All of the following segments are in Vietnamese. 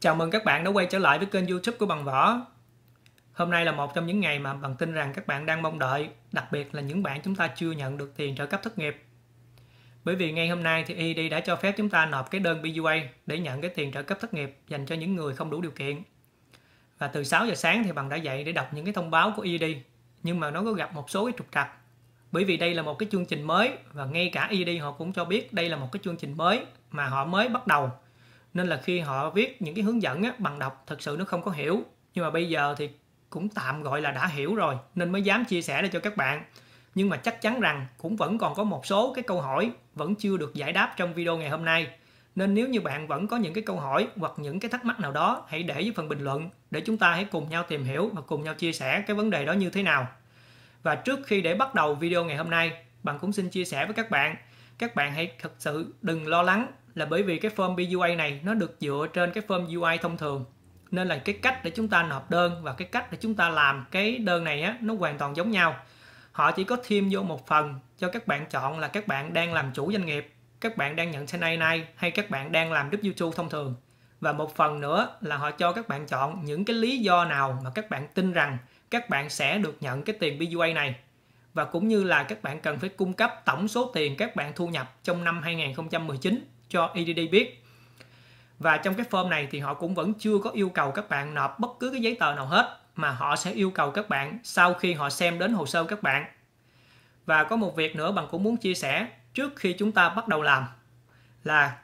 Chào mừng các bạn đã quay trở lại với kênh youtube của Bằng Võ Hôm nay là một trong những ngày mà Bằng tin rằng các bạn đang mong đợi Đặc biệt là những bạn chúng ta chưa nhận được tiền trợ cấp thất nghiệp Bởi vì ngay hôm nay thì ED đã cho phép chúng ta nộp cái đơn BUA Để nhận cái tiền trợ cấp thất nghiệp dành cho những người không đủ điều kiện Và từ 6 giờ sáng thì Bằng đã dậy để đọc những cái thông báo của ED Nhưng mà nó có gặp một số cái trục trặc bởi vì đây là một cái chương trình mới và ngay cả ED họ cũng cho biết đây là một cái chương trình mới mà họ mới bắt đầu nên là khi họ viết những cái hướng dẫn á, bằng đọc thật sự nó không có hiểu nhưng mà bây giờ thì cũng tạm gọi là đã hiểu rồi nên mới dám chia sẻ để cho các bạn nhưng mà chắc chắn rằng cũng vẫn còn có một số cái câu hỏi vẫn chưa được giải đáp trong video ngày hôm nay nên nếu như bạn vẫn có những cái câu hỏi hoặc những cái thắc mắc nào đó hãy để dưới phần bình luận để chúng ta hãy cùng nhau tìm hiểu và cùng nhau chia sẻ cái vấn đề đó như thế nào và trước khi để bắt đầu video ngày hôm nay bạn cũng xin chia sẻ với các bạn các bạn hãy thật sự đừng lo lắng là bởi vì cái form BUA này nó được dựa trên cái form UI thông thường nên là cái cách để chúng ta nộp đơn và cái cách để chúng ta làm cái đơn này á, nó hoàn toàn giống nhau họ chỉ có thêm vô một phần cho các bạn chọn là các bạn đang làm chủ doanh nghiệp các bạn đang nhận sinh này hay các bạn đang làm W2 thông thường và một phần nữa là họ cho các bạn chọn những cái lý do nào mà các bạn tin rằng các bạn sẽ được nhận cái tiền BUA này và cũng như là các bạn cần phải cung cấp tổng số tiền các bạn thu nhập trong năm 2019 cho EDD biết. Và trong cái form này thì họ cũng vẫn chưa có yêu cầu các bạn nộp bất cứ cái giấy tờ nào hết mà họ sẽ yêu cầu các bạn sau khi họ xem đến hồ sơ các bạn. Và có một việc nữa bằng cũng muốn chia sẻ trước khi chúng ta bắt đầu làm là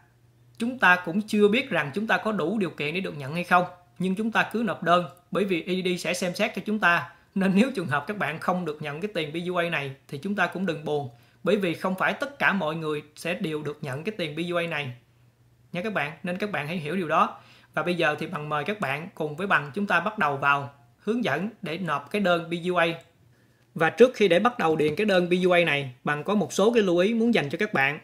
chúng ta cũng chưa biết rằng chúng ta có đủ điều kiện để được nhận hay không nhưng chúng ta cứ nộp đơn bởi vì EDD sẽ xem xét cho chúng ta nên nếu trường hợp các bạn không được nhận cái tiền BUA này thì chúng ta cũng đừng buồn bởi vì không phải tất cả mọi người sẽ đều được nhận cái tiền BUA này nha các bạn nên các bạn hãy hiểu điều đó và bây giờ thì bằng mời các bạn cùng với bằng chúng ta bắt đầu vào hướng dẫn để nộp cái đơn BUA và trước khi để bắt đầu điền cái đơn BUA này bằng có một số cái lưu ý muốn dành cho các bạn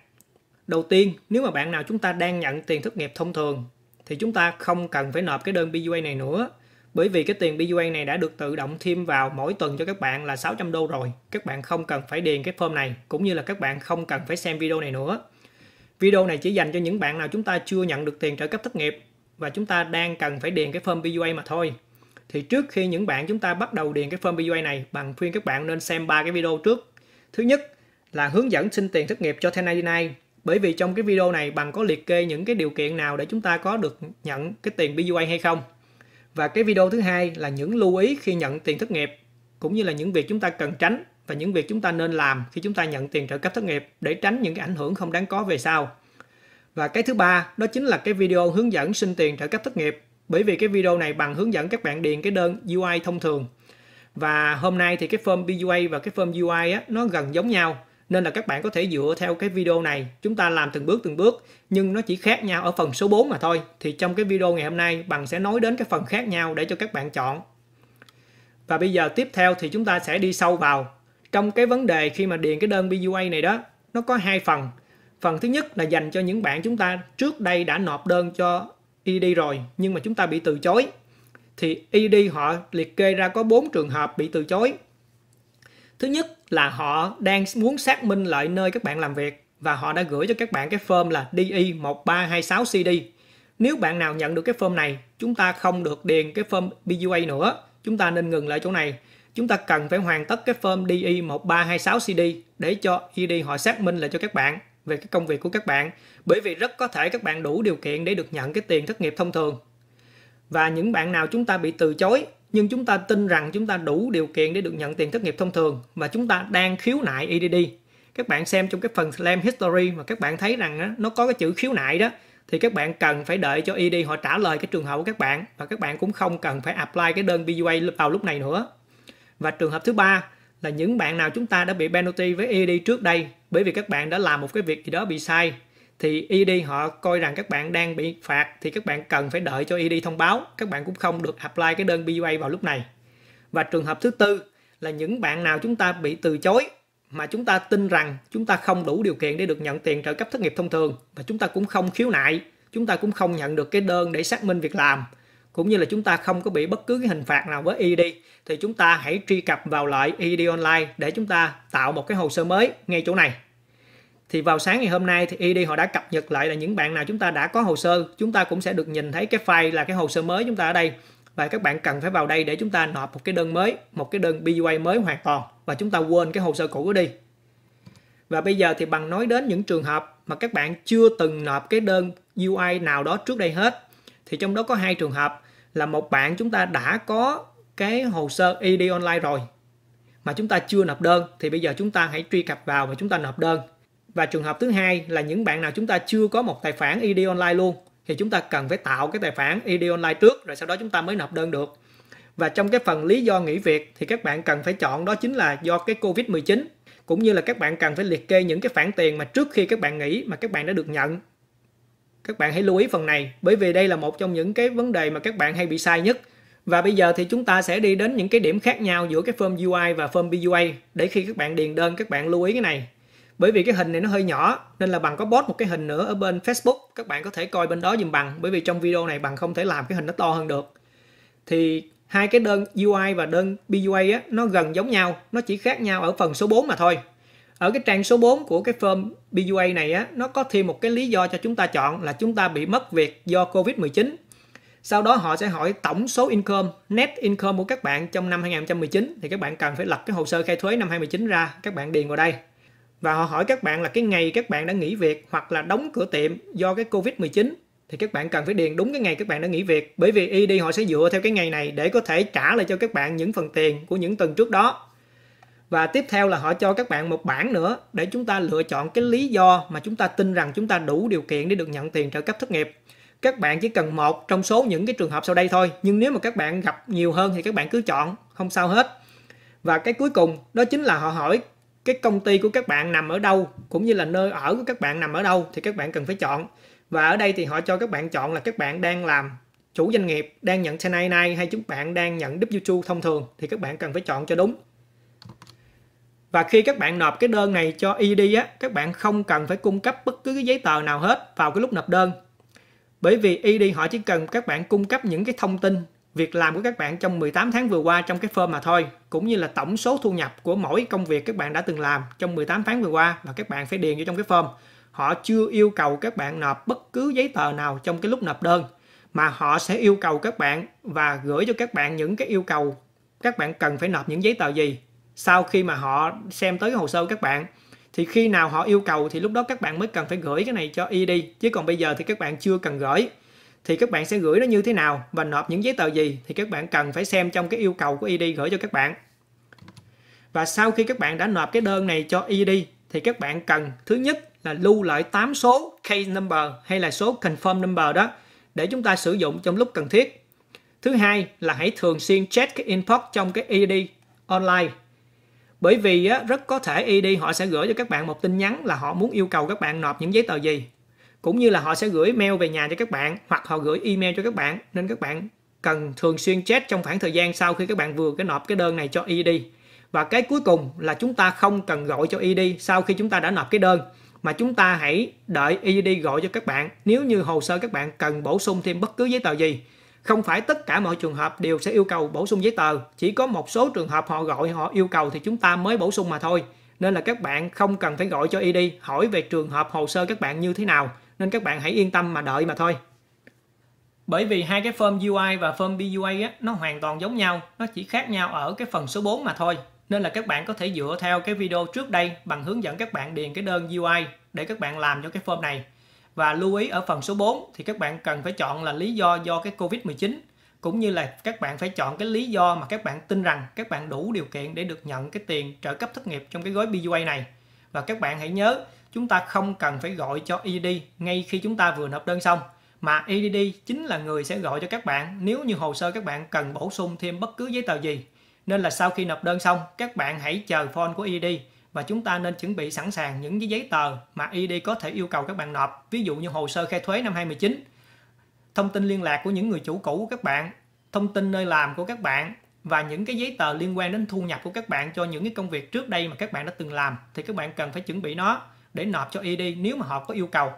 đầu tiên nếu mà bạn nào chúng ta đang nhận tiền thất nghiệp thông thường thì chúng ta không cần phải nộp cái đơn BUA này nữa bởi vì cái tiền BUA này đã được tự động thêm vào mỗi tuần cho các bạn là 600 đô rồi. Các bạn không cần phải điền cái form này cũng như là các bạn không cần phải xem video này nữa. Video này chỉ dành cho những bạn nào chúng ta chưa nhận được tiền trợ cấp thất nghiệp và chúng ta đang cần phải điền cái form BUA mà thôi. Thì trước khi những bạn chúng ta bắt đầu điền cái form BUA này, bằng khuyên các bạn nên xem ba cái video trước. Thứ nhất là hướng dẫn xin tiền thất nghiệp cho 1099 bởi vì trong cái video này bằng có liệt kê những cái điều kiện nào để chúng ta có được nhận cái tiền BUA hay không. Và cái video thứ hai là những lưu ý khi nhận tiền thất nghiệp cũng như là những việc chúng ta cần tránh và những việc chúng ta nên làm khi chúng ta nhận tiền trợ cấp thất nghiệp để tránh những cái ảnh hưởng không đáng có về sau. Và cái thứ ba đó chính là cái video hướng dẫn xin tiền trợ cấp thất nghiệp bởi vì cái video này bằng hướng dẫn các bạn điền cái đơn UI thông thường. Và hôm nay thì cái form BUA và cái form UI á, nó gần giống nhau nên là các bạn có thể dựa theo cái video này chúng ta làm từng bước từng bước nhưng nó chỉ khác nhau ở phần số 4 mà thôi thì trong cái video ngày hôm nay bằng sẽ nói đến cái phần khác nhau để cho các bạn chọn và bây giờ tiếp theo thì chúng ta sẽ đi sâu vào trong cái vấn đề khi mà điền cái đơn BUA này đó nó có hai phần phần thứ nhất là dành cho những bạn chúng ta trước đây đã nộp đơn cho ED rồi nhưng mà chúng ta bị từ chối thì ED họ liệt kê ra có 4 trường hợp bị từ chối Thứ nhất là họ đang muốn xác minh lại nơi các bạn làm việc và họ đã gửi cho các bạn cái form là DE1326CD. Nếu bạn nào nhận được cái form này, chúng ta không được điền cái form BUA nữa, chúng ta nên ngừng lại chỗ này. Chúng ta cần phải hoàn tất cái form DE1326CD để cho ED họ xác minh lại cho các bạn về cái công việc của các bạn bởi vì rất có thể các bạn đủ điều kiện để được nhận cái tiền thất nghiệp thông thường và những bạn nào chúng ta bị từ chối nhưng chúng ta tin rằng chúng ta đủ điều kiện để được nhận tiền thất nghiệp thông thường mà chúng ta đang khiếu nại EDD. Các bạn xem trong cái phần Slam History mà các bạn thấy rằng nó có cái chữ khiếu nại đó thì các bạn cần phải đợi cho ED họ trả lời cái trường hợp của các bạn và các bạn cũng không cần phải apply cái đơn BUA vào lúc này nữa. Và trường hợp thứ ba là những bạn nào chúng ta đã bị penalty với ED trước đây bởi vì các bạn đã làm một cái việc gì đó bị sai thì ED họ coi rằng các bạn đang bị phạt thì các bạn cần phải đợi cho ED thông báo các bạn cũng không được apply cái đơn BUA vào lúc này và trường hợp thứ tư là những bạn nào chúng ta bị từ chối mà chúng ta tin rằng chúng ta không đủ điều kiện để được nhận tiền trợ cấp thất nghiệp thông thường và chúng ta cũng không khiếu nại chúng ta cũng không nhận được cái đơn để xác minh việc làm cũng như là chúng ta không có bị bất cứ cái hình phạt nào với ED thì chúng ta hãy truy cập vào lại ED online để chúng ta tạo một cái hồ sơ mới ngay chỗ này thì vào sáng ngày hôm nay thì ED họ đã cập nhật lại là những bạn nào chúng ta đã có hồ sơ chúng ta cũng sẽ được nhìn thấy cái file là cái hồ sơ mới chúng ta ở đây và các bạn cần phải vào đây để chúng ta nộp một cái đơn mới một cái đơn BUA mới hoàn toàn và chúng ta quên cái hồ sơ cũ đi và bây giờ thì bằng nói đến những trường hợp mà các bạn chưa từng nộp cái đơn UI nào đó trước đây hết thì trong đó có hai trường hợp là một bạn chúng ta đã có cái hồ sơ ED online rồi mà chúng ta chưa nộp đơn thì bây giờ chúng ta hãy truy cập vào và chúng ta nộp đơn và trường hợp thứ hai là những bạn nào chúng ta chưa có một tài khoản ID online luôn thì chúng ta cần phải tạo cái tài khoản ID online trước rồi sau đó chúng ta mới nộp đơn được. Và trong cái phần lý do nghỉ việc thì các bạn cần phải chọn đó chính là do cái Covid-19 cũng như là các bạn cần phải liệt kê những cái khoản tiền mà trước khi các bạn nghỉ mà các bạn đã được nhận. Các bạn hãy lưu ý phần này bởi vì đây là một trong những cái vấn đề mà các bạn hay bị sai nhất. Và bây giờ thì chúng ta sẽ đi đến những cái điểm khác nhau giữa cái form UI và form PUA để khi các bạn điền đơn các bạn lưu ý cái này bởi vì cái hình này nó hơi nhỏ nên là bằng có post một cái hình nữa ở bên Facebook các bạn có thể coi bên đó dùm bằng bởi vì trong video này bằng không thể làm cái hình nó to hơn được thì hai cái đơn UI và đơn BUI á, nó gần giống nhau nó chỉ khác nhau ở phần số 4 mà thôi ở cái trang số 4 của cái form BUA này á, nó có thêm một cái lý do cho chúng ta chọn là chúng ta bị mất việc do Covid-19 sau đó họ sẽ hỏi tổng số income, net income của các bạn trong năm 2019 thì các bạn cần phải lập cái hồ sơ khai thuế năm 2019 ra, các bạn điền vào đây và họ hỏi các bạn là cái ngày các bạn đã nghỉ việc hoặc là đóng cửa tiệm do cái Covid-19 thì các bạn cần phải điền đúng cái ngày các bạn đã nghỉ việc bởi vì ED họ sẽ dựa theo cái ngày này để có thể trả lại cho các bạn những phần tiền của những tuần trước đó. Và tiếp theo là họ cho các bạn một bảng nữa để chúng ta lựa chọn cái lý do mà chúng ta tin rằng chúng ta đủ điều kiện để được nhận tiền trợ cấp thất nghiệp. Các bạn chỉ cần một trong số những cái trường hợp sau đây thôi, nhưng nếu mà các bạn gặp nhiều hơn thì các bạn cứ chọn, không sao hết. Và cái cuối cùng đó chính là họ hỏi cái công ty của các bạn nằm ở đâu cũng như là nơi ở của các bạn nằm ở đâu thì các bạn cần phải chọn và ở đây thì họ cho các bạn chọn là các bạn đang làm chủ doanh nghiệp đang nhận Chennai này hay chúng bạn đang nhận W2 thông thường thì các bạn cần phải chọn cho đúng và khi các bạn nộp cái đơn này cho ED á, các bạn không cần phải cung cấp bất cứ cái giấy tờ nào hết vào cái lúc nộp đơn. Bởi vì ED họ chỉ cần các bạn cung cấp những cái thông tin việc làm của các bạn trong 18 tháng vừa qua trong cái firm mà thôi, cũng như là tổng số thu nhập của mỗi công việc các bạn đã từng làm trong 18 tháng vừa qua và các bạn phải điền vô trong cái form. Họ chưa yêu cầu các bạn nộp bất cứ giấy tờ nào trong cái lúc nộp đơn mà họ sẽ yêu cầu các bạn và gửi cho các bạn những cái yêu cầu các bạn cần phải nộp những giấy tờ gì sau khi mà họ xem tới cái hồ sơ của các bạn thì khi nào họ yêu cầu thì lúc đó các bạn mới cần phải gửi cái này cho y đi chứ còn bây giờ thì các bạn chưa cần gửi thì các bạn sẽ gửi nó như thế nào và nộp những giấy tờ gì thì các bạn cần phải xem trong cái yêu cầu của ID gửi cho các bạn. Và sau khi các bạn đã nộp cái đơn này cho ID thì các bạn cần thứ nhất là lưu lại 8 số case number hay là số confirm number đó để chúng ta sử dụng trong lúc cần thiết. Thứ hai là hãy thường xuyên check cái inbox trong cái ID online. Bởi vì rất có thể ID họ sẽ gửi cho các bạn một tin nhắn là họ muốn yêu cầu các bạn nộp những giấy tờ gì cũng như là họ sẽ gửi mail về nhà cho các bạn hoặc họ gửi email cho các bạn nên các bạn cần thường xuyên check trong khoảng thời gian sau khi các bạn vừa cái nộp cái đơn này cho ED và cái cuối cùng là chúng ta không cần gọi cho ED sau khi chúng ta đã nộp cái đơn mà chúng ta hãy đợi ED gọi cho các bạn nếu như hồ sơ các bạn cần bổ sung thêm bất cứ giấy tờ gì không phải tất cả mọi trường hợp đều sẽ yêu cầu bổ sung giấy tờ chỉ có một số trường hợp họ gọi họ yêu cầu thì chúng ta mới bổ sung mà thôi nên là các bạn không cần phải gọi cho ED hỏi về trường hợp hồ sơ các bạn như thế nào nên các bạn hãy yên tâm mà đợi mà thôi bởi vì hai cái form UI và form BUA á, nó hoàn toàn giống nhau nó chỉ khác nhau ở cái phần số 4 mà thôi nên là các bạn có thể dựa theo cái video trước đây bằng hướng dẫn các bạn điền cái đơn UI để các bạn làm cho cái form này và lưu ý ở phần số 4 thì các bạn cần phải chọn là lý do do cái Covid-19 cũng như là các bạn phải chọn cái lý do mà các bạn tin rằng các bạn đủ điều kiện để được nhận cái tiền trợ cấp thất nghiệp trong cái gói BUA này. Và các bạn hãy nhớ chúng ta không cần phải gọi cho ED ngay khi chúng ta vừa nộp đơn xong mà EDD chính là người sẽ gọi cho các bạn nếu như hồ sơ các bạn cần bổ sung thêm bất cứ giấy tờ gì. Nên là sau khi nộp đơn xong, các bạn hãy chờ phone của EDD và chúng ta nên chuẩn bị sẵn sàng những giấy tờ mà EDD có thể yêu cầu các bạn nộp, ví dụ như hồ sơ khai thuế năm 2019, thông tin liên lạc của những người chủ cũ của các bạn, thông tin nơi làm của các bạn và những cái giấy tờ liên quan đến thu nhập của các bạn cho những cái công việc trước đây mà các bạn đã từng làm thì các bạn cần phải chuẩn bị nó để nộp cho ED nếu mà họ có yêu cầu.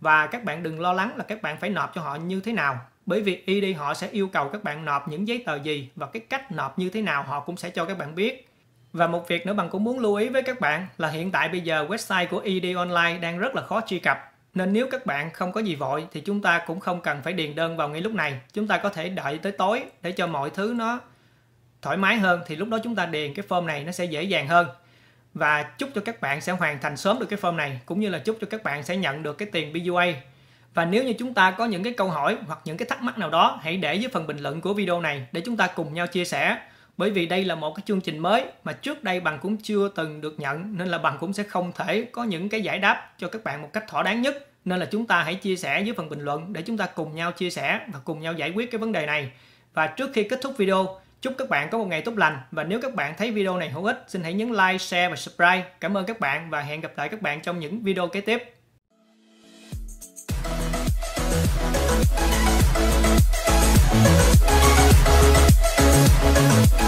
Và các bạn đừng lo lắng là các bạn phải nộp cho họ như thế nào. Bởi vì ED họ sẽ yêu cầu các bạn nộp những giấy tờ gì và cái cách nộp như thế nào họ cũng sẽ cho các bạn biết. Và một việc nữa bạn cũng muốn lưu ý với các bạn là hiện tại bây giờ website của ED Online đang rất là khó truy cập. Nên nếu các bạn không có gì vội thì chúng ta cũng không cần phải điền đơn vào ngay lúc này. Chúng ta có thể đợi tới tối để cho mọi thứ nó thoải mái hơn thì lúc đó chúng ta điền cái form này nó sẽ dễ dàng hơn và chúc cho các bạn sẽ hoàn thành sớm được cái form này cũng như là chúc cho các bạn sẽ nhận được cái tiền BUA và nếu như chúng ta có những cái câu hỏi hoặc những cái thắc mắc nào đó hãy để dưới phần bình luận của video này để chúng ta cùng nhau chia sẻ bởi vì đây là một cái chương trình mới mà trước đây bằng cũng chưa từng được nhận nên là bằng cũng sẽ không thể có những cái giải đáp cho các bạn một cách thỏa đáng nhất nên là chúng ta hãy chia sẻ dưới phần bình luận để chúng ta cùng nhau chia sẻ và cùng nhau giải quyết cái vấn đề này và trước khi kết thúc video Chúc các bạn có một ngày tốt lành và nếu các bạn thấy video này hữu ích, xin hãy nhấn like, share và subscribe. Cảm ơn các bạn và hẹn gặp lại các bạn trong những video kế tiếp. We'll be